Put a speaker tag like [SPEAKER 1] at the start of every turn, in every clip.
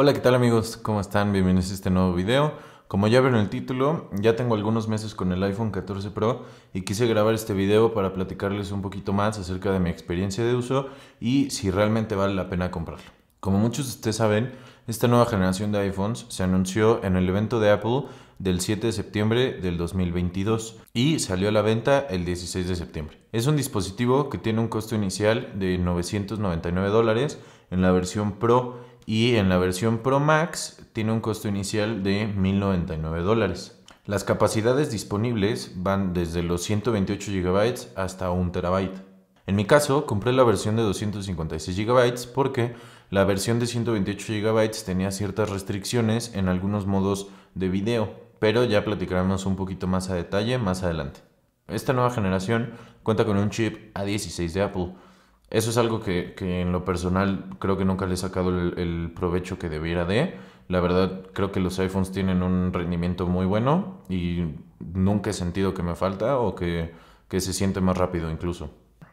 [SPEAKER 1] Hola, ¿qué tal amigos? ¿Cómo están? Bienvenidos a este nuevo video. Como ya vieron el título, ya tengo algunos meses con el iPhone 14 Pro y quise grabar este video para platicarles un poquito más acerca de mi experiencia de uso y si realmente vale la pena comprarlo. Como muchos de ustedes saben, esta nueva generación de iPhones se anunció en el evento de Apple del 7 de septiembre del 2022 y salió a la venta el 16 de septiembre. Es un dispositivo que tiene un costo inicial de 999 dólares en la versión Pro y en la versión Pro Max tiene un costo inicial de 1.099 dólares. Las capacidades disponibles van desde los 128 GB hasta 1 TB. En mi caso, compré la versión de 256 GB porque la versión de 128 GB tenía ciertas restricciones en algunos modos de video, pero ya platicaremos un poquito más a detalle más adelante. Esta nueva generación cuenta con un chip A16 de Apple, eso es algo que, en lo personal creo que nunca le he sacado el, provecho que debiera de. La verdad creo que los iPhones tienen un rendimiento muy bueno y nunca he sentido que me falta o que, que se siente más rápido incluso.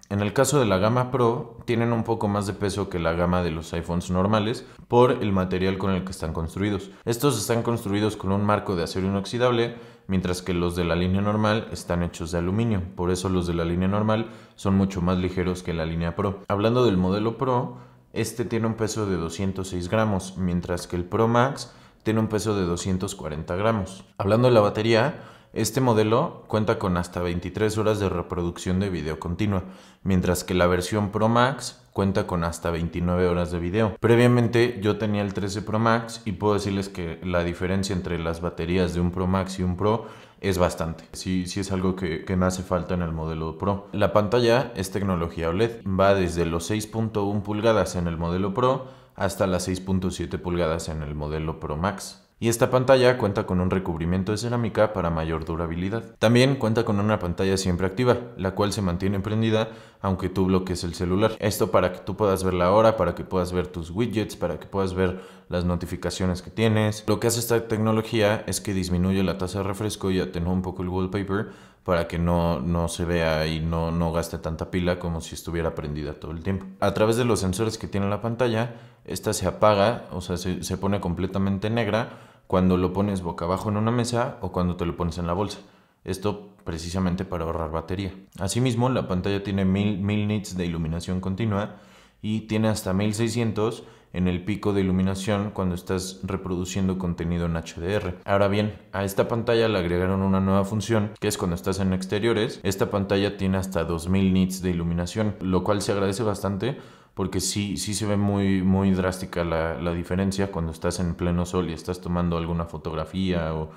[SPEAKER 1] En el caso de la gama Pro, tienen un poco más de peso que la gama de los iPhones normales por el material con el que están construidos. Estos están construidos con un marco de acero inoxidable, mientras que los de la línea normal están hechos de aluminio. Por eso los de la línea normal son mucho más ligeros que la línea Pro. Hablando del modelo Pro, este tiene un peso de 206 gramos, mientras que el Pro Max tiene un peso de 240 gramos. Hablando de la batería, este modelo cuenta con hasta 23 horas de reproducción de video continua, mientras que la versión Pro Max cuenta con hasta 29 horas de video. Previamente yo tenía el 13 Pro Max y puedo decirles que la diferencia entre las baterías de un Pro Max y un Pro es bastante. Sí, sí es algo que, que me hace falta en el modelo Pro. La pantalla es tecnología OLED. Va desde los 6.1 pulgadas en el modelo Pro hasta las 6.7 pulgadas en el modelo Pro Max y esta pantalla cuenta con un recubrimiento de cerámica para mayor durabilidad. También cuenta con una pantalla siempre activa, la cual se mantiene prendida aunque tú bloques el celular. Esto para que tú puedas ver la hora, para que puedas ver tus widgets, para que puedas ver las notificaciones que tienes. Lo que hace esta tecnología es que disminuye la tasa de refresco y atenúa un poco el wallpaper para que no, no se vea y no, no gaste tanta pila como si estuviera prendida todo el tiempo. A través de los sensores que tiene la pantalla, esta se apaga, o sea, se, pone completamente negra cuando lo pones boca abajo en una mesa o cuando te lo pones en la bolsa. Esto precisamente para ahorrar batería. Asimismo, la pantalla tiene 1000, nits de iluminación continua y tiene hasta 1600 en el pico de iluminación cuando estás reproduciendo contenido en HDR. Ahora bien, a esta pantalla le agregaron una nueva función que es cuando estás en exteriores. Esta pantalla tiene hasta 2000 nits de iluminación, lo cual se agradece bastante porque sí, sí se ve muy, muy drástica la, diferencia cuando estás en pleno sol y estás tomando alguna fotografía o,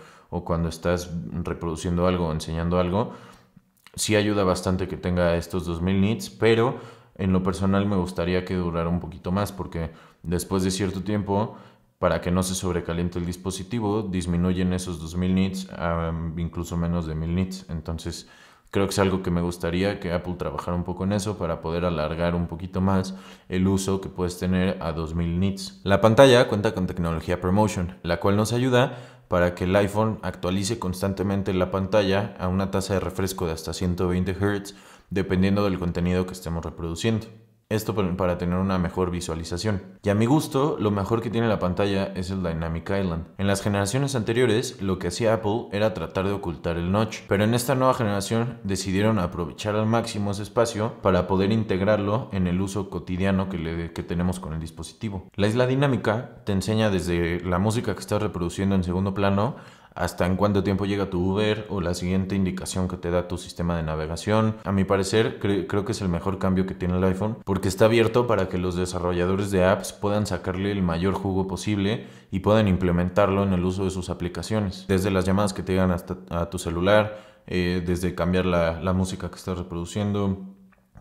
[SPEAKER 1] cuando estás reproduciendo algo, enseñando algo. Sí ayuda bastante que tenga estos 2000 nits, pero en lo personal me gustaría que durara un poquito más porque después de cierto tiempo, para que no se sobrecaliente el dispositivo, disminuyen esos 2000 nits a incluso menos de 1000 nits. Entonces, creo que es algo que me gustaría que Apple trabajara un poco en eso para poder alargar un poquito más el uso que puedes tener a 2000 nits. La pantalla cuenta con tecnología ProMotion, la cual nos ayuda para que el iPhone actualice constantemente la pantalla a una tasa de refresco de hasta 120 Hz dependiendo del contenido que estemos reproduciendo. Esto para tener una mejor visualización. Y a mi gusto, lo mejor que tiene la pantalla es el Dynamic Island. En las generaciones anteriores, lo que hacía Apple era tratar de ocultar el notch, pero en esta nueva generación decidieron aprovechar al máximo ese espacio para poder integrarlo en el uso cotidiano que, que tenemos con el dispositivo. La isla dinámica te enseña desde la música que estás reproduciendo en segundo plano hasta en cuánto tiempo llega tu Uber o la siguiente indicación que te da tu sistema de navegación. A mi parecer, creo que es el mejor cambio que tiene el iPhone porque está abierto para que los desarrolladores de apps puedan sacarle el mayor jugo posible y puedan implementarlo en el uso de sus aplicaciones. Desde las llamadas que te llegan hasta a tu celular, eh, desde cambiar la, la música que estás reproduciendo,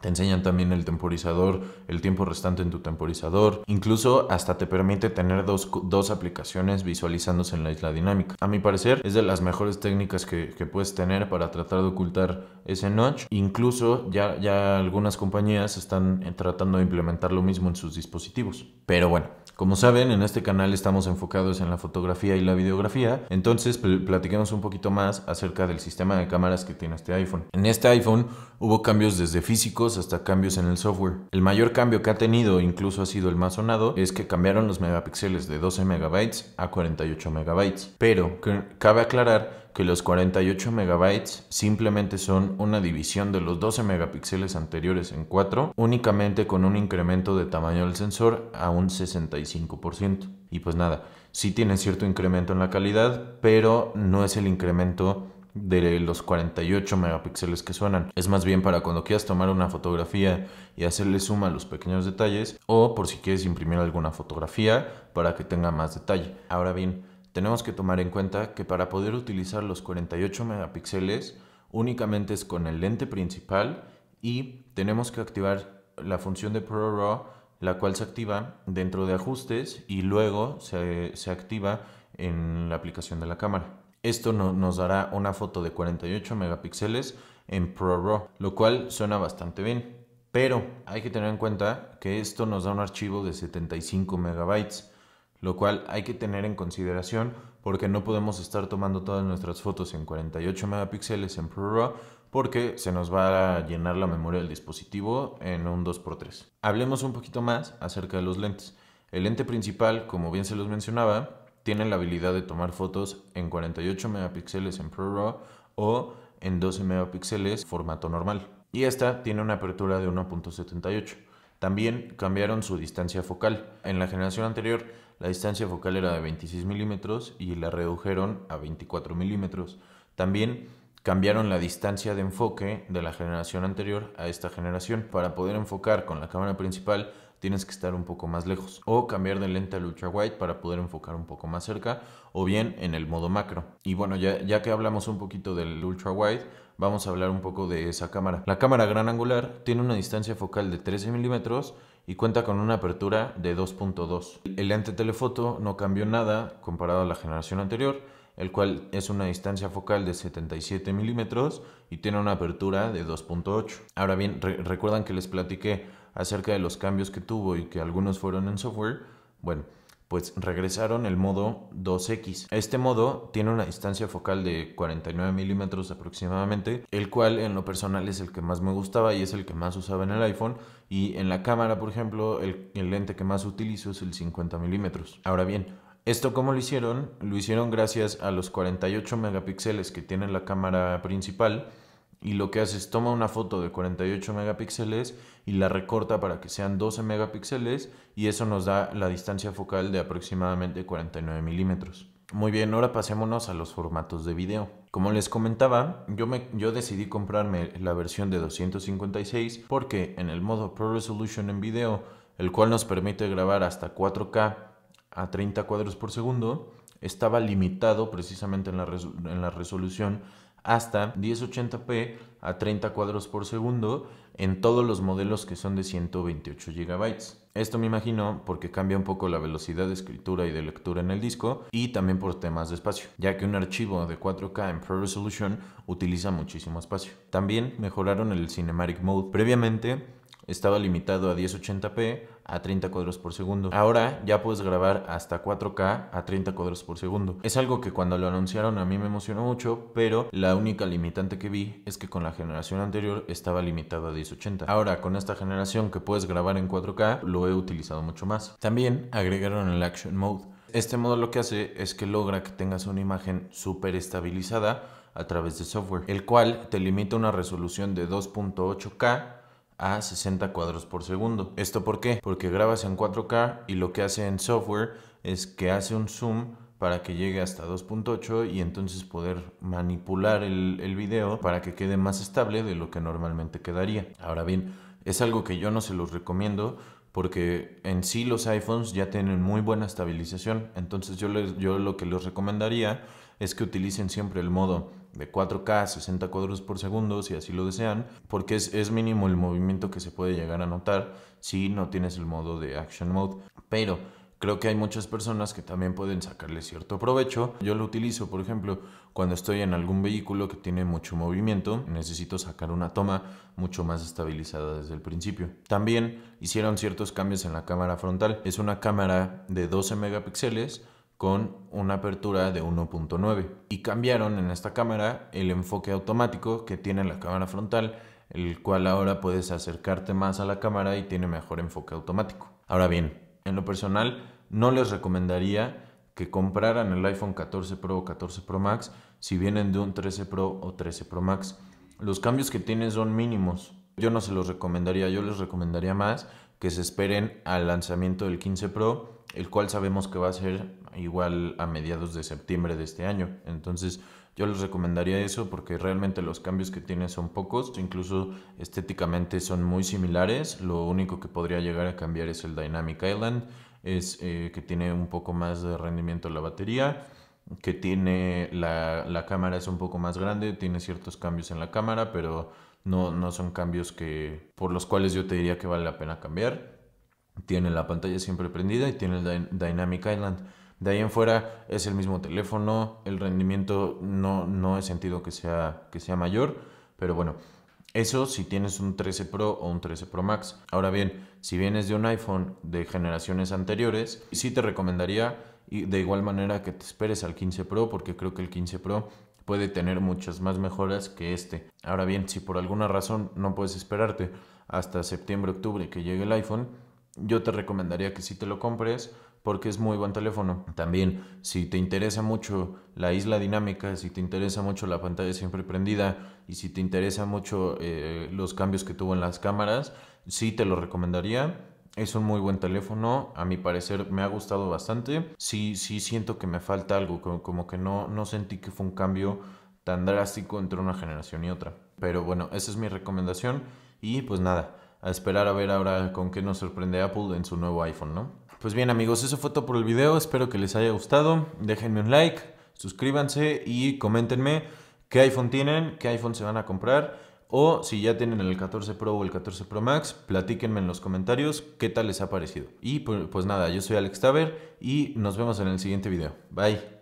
[SPEAKER 1] te enseñan también el temporizador, el tiempo restante en tu temporizador. Incluso hasta te permite tener dos, dos aplicaciones visualizándose en la isla dinámica. A mi parecer es de las mejores técnicas que, que puedes tener para tratar de ocultar ese notch. Incluso ya, ya algunas compañías están eh, tratando de implementar lo mismo en sus dispositivos. Pero bueno, como saben, en este canal estamos enfocados en la fotografía y la videografía, entonces platiquemos un poquito más acerca del sistema de cámaras que tiene este iPhone. En este iPhone hubo cambios desde físico hasta cambios en el software. El mayor cambio que ha tenido, incluso ha sido el más sonado, es que cambiaron los megapíxeles de 12 megabytes a 48 megabytes Pero cabe aclarar que los 48 megabytes simplemente son una división de los 12 megapíxeles anteriores en 4, únicamente con un incremento de tamaño del sensor a un 65%. Y pues nada, sí tiene cierto incremento en la calidad, pero no es el incremento de los 48 megapíxeles que suenan. Es más bien para cuando quieras tomar una fotografía y hacerle suma a los pequeños detalles o por si quieres imprimir alguna fotografía para que tenga más detalle. Ahora bien, tenemos que tomar en cuenta que para poder utilizar los 48 megapíxeles únicamente es con el lente principal y tenemos que activar la función de ProRAW la cual se activa dentro de ajustes y luego se activa en la aplicación de la cámara. Esto nos dará una foto de 48 megapíxeles en ProRAW, lo cual suena bastante bien. Pero hay que tener en cuenta que esto nos da un archivo de 75 megabytes, lo cual hay que tener en consideración porque no podemos estar tomando todas nuestras fotos en 48 megapíxeles en ProRAW porque se nos va a llenar la memoria del dispositivo en un 2x3. Hablemos un poquito más acerca de los lentes. El lente principal, como bien se los mencionaba, tienen la habilidad de tomar fotos en 48 megapíxeles en ProRAW o en 12 megapíxeles formato normal. Y esta tiene una apertura de 1.78. También cambiaron su distancia focal. En la generación anterior la distancia focal era de 26 milímetros y la redujeron a 24 milímetros. También cambiaron la distancia de enfoque de la generación anterior a esta generación para poder enfocar con la cámara principal tienes que estar un poco más lejos. O cambiar de lente al ultra wide para poder enfocar un poco más cerca. O bien en el modo macro. Y bueno, ya, que hablamos un poquito del ultra wide, vamos a hablar un poco de esa cámara. La cámara gran angular tiene una distancia focal de 13 milímetros y cuenta con una apertura de 2.2. El lente telefoto no cambió nada comparado a la generación anterior, el cual es una distancia focal de 77 milímetros y tiene una apertura de 2.8. Ahora bien, recuerdan que les platiqué acerca de los cambios que tuvo y que algunos fueron en software, bueno, pues regresaron el modo 2X. Este modo tiene una distancia focal de 49 milímetros aproximadamente, el cual en lo personal es el que más me gustaba y es el que más usaba en el iPhone. Y en la cámara, por ejemplo, el, lente que más utilizo es el 50 milímetros. Ahora bien, ¿esto cómo lo hicieron? Lo hicieron gracias a los 48 megapíxeles que tiene la cámara principal y lo que hace es toma una foto de 48 megapíxeles y la recorta para que sean 12 megapíxeles y eso nos da la distancia focal de aproximadamente 49 milímetros. Muy bien, ahora pasémonos a los formatos de video. Como les comentaba, yo, me, yo decidí comprarme la versión de 256 porque en el modo Pro Resolution en video, el cual nos permite grabar hasta 4K a 30 cuadros por segundo, estaba limitado precisamente en la, en la resolución hasta 1080p a 30 cuadros por segundo en todos los modelos que son de 128 GB. Esto me imagino porque cambia un poco la velocidad de escritura y de lectura en el disco y también por temas de espacio, ya que un archivo de 4K en Pro Resolution utiliza muchísimo espacio. También mejoraron el Cinematic Mode. Previamente estaba limitado a 1080p a 30 cuadros por segundo. Ahora ya puedes grabar hasta 4K a 30 cuadros por segundo. Es algo que cuando lo anunciaron a mí me emocionó mucho, pero la única limitante que vi es que con la generación anterior estaba limitado a 1080. Ahora con esta generación que puedes grabar en 4K lo he utilizado mucho más. También agregaron el Action Mode. Este modo lo que hace es que logra que tengas una imagen súper estabilizada a través de software, el cual te limita una resolución de 2.8K a 60 cuadros por segundo. ¿Esto por qué? Porque grabas en 4K y lo que hace en software es que hace un zoom para que llegue hasta 2.8 y entonces poder manipular el, video para que quede más estable de lo que normalmente quedaría. Ahora bien, es algo que yo no se los recomiendo porque en sí los iPhones ya tienen muy buena estabilización, entonces yo, les, yo lo que les recomendaría es que utilicen siempre el modo de 4K, 60 cuadros por segundo, si así lo desean, porque es, es, mínimo el movimiento que se puede llegar a notar si no tienes el modo de Action Mode. Pero creo que hay muchas personas que también pueden sacarle cierto provecho. Yo lo utilizo, por ejemplo, cuando estoy en algún vehículo que tiene mucho movimiento, necesito sacar una toma mucho más estabilizada desde el principio. También hicieron ciertos cambios en la cámara frontal. Es una cámara de 12 megapíxeles con una apertura de 1.9 y cambiaron en esta cámara el enfoque automático que tiene la cámara frontal, el cual ahora puedes acercarte más a la cámara y tiene mejor enfoque automático. Ahora bien, en lo personal no les recomendaría que compraran el iPhone 14 Pro o 14 Pro Max si vienen de un 13 Pro o 13 Pro Max. Los cambios que tienen son mínimos. Yo no se los recomendaría, yo les recomendaría más que se esperen al lanzamiento del 15 Pro, el cual sabemos que va a ser igual a mediados de septiembre de este año. Entonces yo les recomendaría eso porque realmente los cambios que tiene son pocos, incluso estéticamente son muy similares. Lo único que podría llegar a cambiar es el Dynamic Island, es eh, que tiene un poco más de rendimiento la batería que tiene la, la, cámara es un poco más grande, tiene ciertos cambios en la cámara, pero no, no son cambios que por los cuales yo te diría que vale la pena cambiar. Tiene la pantalla siempre prendida y tiene el Dynamic Island. De ahí en fuera es el mismo teléfono, el rendimiento no, no he sentido que sea, que sea mayor, pero bueno, eso si tienes un 13 Pro o un 13 Pro Max. Ahora bien, si vienes de un iPhone de generaciones anteriores, sí te recomendaría y de igual manera que te esperes al 15 Pro, porque creo que el 15 Pro puede tener muchas más mejoras que este. Ahora bien, si por alguna razón no puedes esperarte hasta septiembre, octubre que llegue el iPhone, yo te recomendaría que sí te lo compres porque es muy buen teléfono. También, si te interesa mucho la isla dinámica, si te interesa mucho la pantalla siempre prendida y si te interesa mucho eh, los cambios que tuvo en las cámaras, sí te lo recomendaría es un muy buen teléfono, a mi parecer me ha gustado bastante. Sí, sí siento que me falta algo, como, que no, no sentí que fue un cambio tan drástico entre una generación y otra. Pero bueno, esa es mi recomendación y pues nada, a esperar a ver ahora con qué nos sorprende Apple en su nuevo iPhone, ¿no? Pues bien amigos, eso fue todo por el video, espero que les haya gustado, déjenme un like, suscríbanse y coméntenme qué iPhone tienen, qué iPhone se van a comprar o si ya tienen el 14 Pro o el 14 Pro Max, platíquenme en los comentarios qué tal les ha parecido. Y pues, pues nada, yo soy Alex Taver y nos vemos en el siguiente video. Bye.